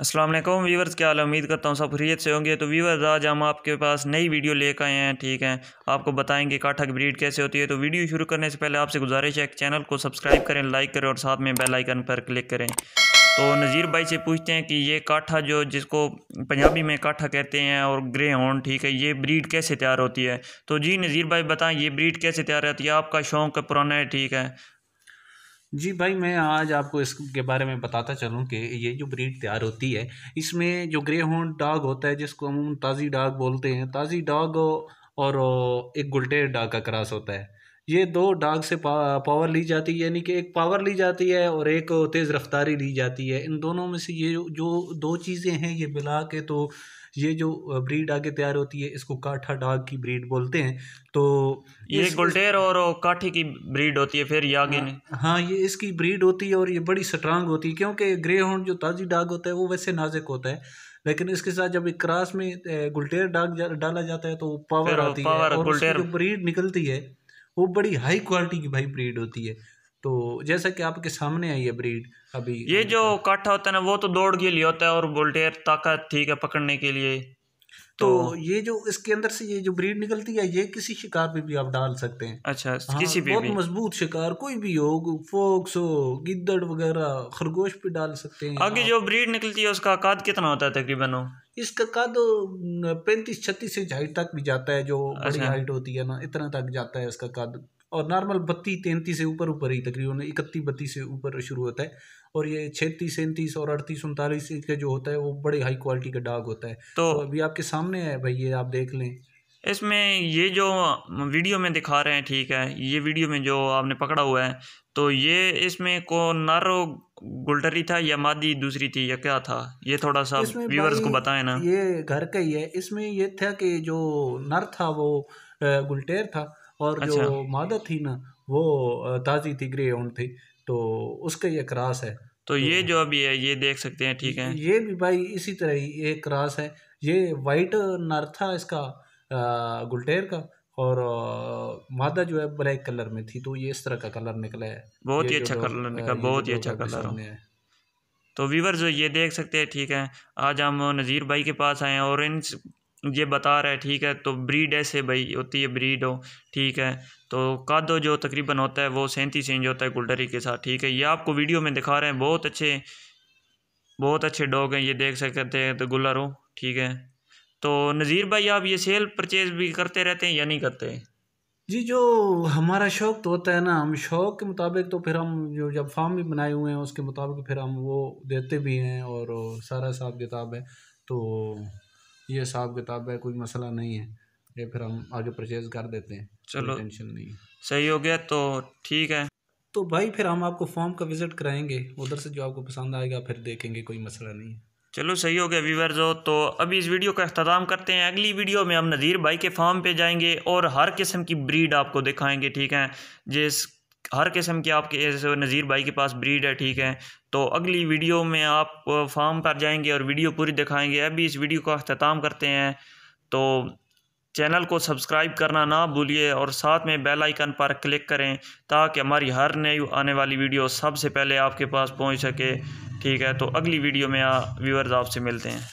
Aslam viewers क्या हाल उम्मीद करता हूँ सब खरीत से होंगे तो व्यूवर्स आज हम आपके पास नई वीडियो लेकर आए हैं ठीक है आपको बताएंगे की ब्रीड कैसे होती है तो वीडियो शुरू करने से पहले आपसे गुजारिश है चैनल को सब्सक्राइब करें लाइक करें और साथ में बेल आइकन पर क्लिक करें तो नज़ीर भाई से पूछते हैं कि ये काठा जो जिसको पंजाबी में काठा कहते हैं और ग्रे हॉर्न ठीक है ये ब्रीड कैसे तैयार होती है तो जी नज़ीर भाई बताएं ये ब्रीड कैसे तैयार होती है आपका शौक पुराना है ठीक है जी भाई मैं आज आपको इसके बारे में बताता चलूँ कि ये जो ब्रीड तैयार होती है इसमें जो ग्रे हॉन्ड डॉग होता है जिसको हम ताज़ी डॉग बोलते हैं ताज़ी डॉग और एक गुलटे डॉग का क्रॉस होता है ये दो डॉग से पा, पावर ली जाती है यानी कि एक पावर ली जाती है और एक तेज़ रफ्तारी ली जाती है इन दोनों में से ये जो दो चीज़ें हैं ये मिला के तो ये जो ब्रीड आगे तैयार होती है इसको काठा डाग की ब्रीड बोलते हैं तो ये गुलटेर और काठी की ब्रीड होती है फिर ये आगे हाँ, हाँ ये इसकी ब्रीड होती है और ये बड़ी स्ट्रांग होती है क्योंकि ग्रे हॉर्न जो ताज़ी डाग होता है वो वैसे नाजुक होता है लेकिन इसके साथ जब एक क्रास में गुलटेर डाग डाला जाता है तो पावर आती पावर है और उसकी जो ब्रीड निकलती है वो बड़ी हाई क्वालिटी की भाई ब्रीड होती है तो जैसा कि आपके सामने आई है ब्रीड अभी ये जो काठा होता है ना वो तो दौड़ के लिए होता है और बोल्टेर ताकत ठीक है पकड़ने के लिए तो, तो ये जो इसके अंदर से ये जो ब्रीड निकलती है ये किसी शिकार पे भी आप डाल सकते हैं अच्छा हाँ, किसी भी बहुत मजबूत शिकार कोई भी हो फोक्स हो गिद्दड़ वगैरह खरगोश पे डाल सकते हैं आगे जो ब्रीड निकलती है उसका काद कितना होता है तकरीबन हो इसका कद तो, पैंतीस छत्तीस इंच हाइट तक भी जाता है जो बड़ी हाइट अच्छा। होती है ना इतना तक जाता है इसका कद और नॉर्मल बत्तीस तैंतीस से ऊपर ऊपर ही तकरीबन इकतीस बत्तीस से ऊपर शुरू होता है और ये छत्तीस सैंतीस और अड़तीस उनतालीस का जो होता है वो बड़े हाई क्वालिटी का डाग होता है तो, तो अभी आपके सामने है भाई ये आप देख लें इसमें ये जो वीडियो में दिखा रहे हैं ठीक है ये वीडियो में जो आपने पकड़ा हुआ है तो ये इसमें को नर गुलटरी था या मादी दूसरी थी या क्या था ये थोड़ा सा व्यूअर्स को बताएं ना ये घर का ही है इसमें ये था कि जो नर था वो गुलटेर था और अच्छा। जो मादा थी ना वो ताज़ी थी ग्रे ऑन थी तो उसका ये क्रास है तो, तो ये तो, जो अभी है ये देख सकते हैं ठीक है ये भी भाई इसी तरह ही एक क्रास है ये वाइट नर था इसका गुलटेर का और मादा जो है ब्लैक कलर में थी तो ये इस तरह का कलर निकला है बहुत ही अच्छा कलर निकला बहुत ही अच्छा कलर है तो वीवर जो ये देख सकते हैं ठीक है आज हम नज़ीर भाई के पास आए हैं और इन ये बता रहा है ठीक है तो ब्रीड ऐसे भाई होती है ब्रीड हो ठीक है तो कादो जो तकरीबन होता है वो सैंतीस इंच होता है गुलडरी के साथ ठीक है ये आपको वीडियो में दिखा रहे हैं बहुत अच्छे बहुत अच्छे डॉग हैं ये देख सकते हैं तो हो ठीक है तो नज़ीर भाई आप ये सेल परचेज़ भी करते रहते हैं या नहीं करते जी जो हमारा शौक़ तो होता है ना हम शौक़ के मुताबिक तो फिर हम जो जब फार्म भी बनाए हुए हैं उसके मुताबिक फिर हम वो देते भी हैं और सारा हिसाब किताब है तो ये हिसाब किताब है कोई मसला नहीं है ये फिर हम आगे परचेज़ कर देते हैं चलो टेंशन नहीं सही हो गया तो ठीक है तो भाई फिर हम आपको फॉर्म का विज़िट कराएंगे उधर से जो आपको पसंद आएगा फिर देखेंगे कोई मसला नहीं है चलो सही हो गया व्यूवर्स जो तो अभी इस वीडियो का अख्ताम करते हैं अगली वीडियो में हम नज़ीर भाई के फार्म पे जाएंगे और हर किस्म की ब्रीड आपको दिखाएंगे ठीक है जिस हर किस्म के आपके नज़ीर भाई के पास ब्रीड है ठीक है तो अगली वीडियो में आप फार्म पर जाएंगे और वीडियो पूरी दिखाएंगे अभी इस वीडियो का अख्ताम करते हैं तो चैनल को सब्सक्राइब करना ना भूलिए और साथ में बेल आइकन पर क्लिक करें ताकि हमारी हर नई आने वाली वीडियो सबसे पहले आपके पास पहुंच सके ठीक है तो अगली वीडियो में व्यूअर्स आपसे मिलते हैं